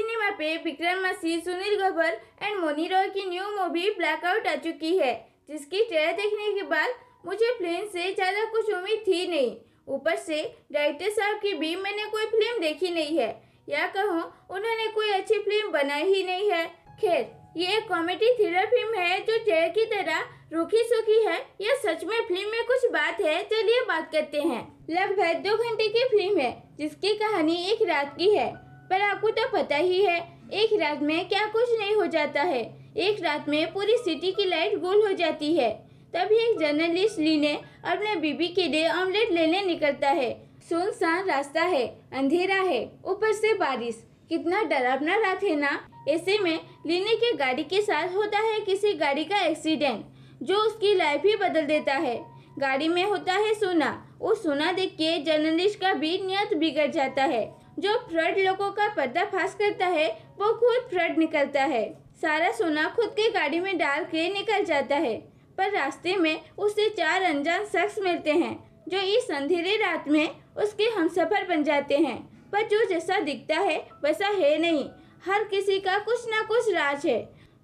cinema पे विक्रम मसी सुनील गोबर and Moni Roy की न्यू मूवी ब्लैकआउट आ चुकी है जिसकी ट्रेलर देखने के बाद मुझे फिल्म से ज़्यादा कुछ उम्मीद थी नहीं ऊपर से डायरेक्टर साहब की भी मैंने कोई फिल्म देखी नहीं है या कहूँ उन्होंने कोई अच्छी फिल्म बनाई ही नहीं है खैर ये एक कॉमेडी थ्रिलर फिल्म है जो ट्रेलर की तरह रुखी सुखी है या सच में फिल्म में कुछ बात है चलिए बात करते हैं लगभग दो घंटे की फिल्म है जिसकी कहानी एक रात की है पर आपको तो पता ही है एक रात में क्या कुछ नहीं हो जाता है एक रात में पूरी सिटी की लाइट गुल हो जाती है तभी एक जर्नलिस्ट लीने अपने बीबी के लिए ऑमलेट लेने निकलता है सुनसान रास्ता है अंधेरा है ऊपर से बारिश कितना डरावना रात है ना ऐसे में लीने के गाड़ी के साथ होता है किसी गाड़ी का एक्सीडेंट जो उसकी लाइफ ही बदल देता है गाड़ी में होता है सोना वो सोना देख के जर्नलिस्ट का भी नियत बिगड़ जाता है जो फ्रड लोगों का पर्दाफाश करता है वो खुद फ्रड निकलता है सारा सोना खुद की गाड़ी में डाल के निकल जाता है पर रास्ते में उसे चार अनजान शख्स मिलते हैं जो इस अंधेरी रात में उसके हम सफर बन जाते हैं पर जो जैसा दिखता है वैसा है नहीं हर किसी का कुछ ना कुछ राज है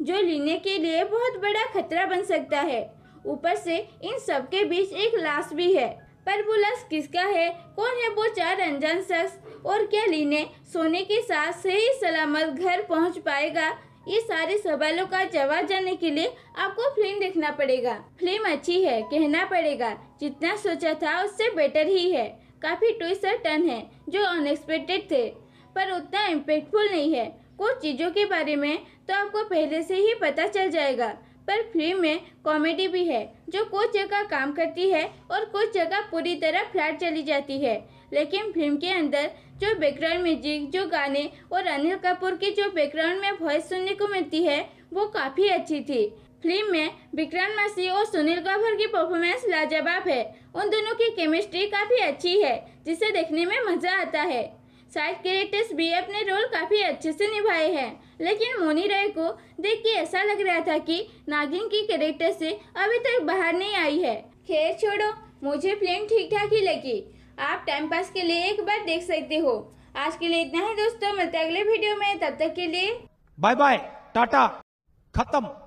जो लेने के लिए बहुत बड़ा खतरा बन सकता है ऊपर से इन सबके बीच एक लाश भी है परबुलस किसका है कौन है वो चार अनजान शख्स और क्या लीने सोने के साथ सही सलामत घर पहुंच पाएगा ये सारे सवालों का जवाब जानने के लिए आपको फिल्म देखना पड़ेगा फिल्म अच्छी है कहना पड़ेगा जितना सोचा था उससे बेटर ही है काफ़ी ट्विस्ट और टर्न है जो अनएक्सपेक्टेड थे पर उतना इम्पेक्टफुल नहीं है कुछ चीज़ों के बारे में तो आपको पहले से ही पता चल जाएगा पर फिल्म में कॉमेडी भी है जो कुछ जगह काम करती है और कुछ जगह पूरी तरह फ्लैट चली जाती है लेकिन फिल्म के अंदर जो बैकग्राउंड म्यूजिक जो गाने और अनिल कपूर की जो बैकग्राउंड में वॉइस सुनने को मिलती है वो काफ़ी अच्छी थी फिल्म में विक्रांत मसी और सुनील कपूर की परफॉर्मेंस लाजवाब है उन दोनों की केमिस्ट्री काफ़ी अच्छी है जिसे देखने में मज़ा आता है साइड कैरेक्टर्स भी अपने रोल काफ़ी अच्छे से निभाए हैं लेकिन मोनी राय को देख के ऐसा लग रहा था कि नागिन की कैरेक्टर से अभी तक बाहर नहीं आई है खैर छोड़ो मुझे फिल्म ठीक ठाक ही लगी आप टाइम पास के लिए एक बार देख सकते हो आज के लिए इतना ही दोस्तों मिलते अगले वीडियो में तब तक के लिए बाय बाय टाटा खत्म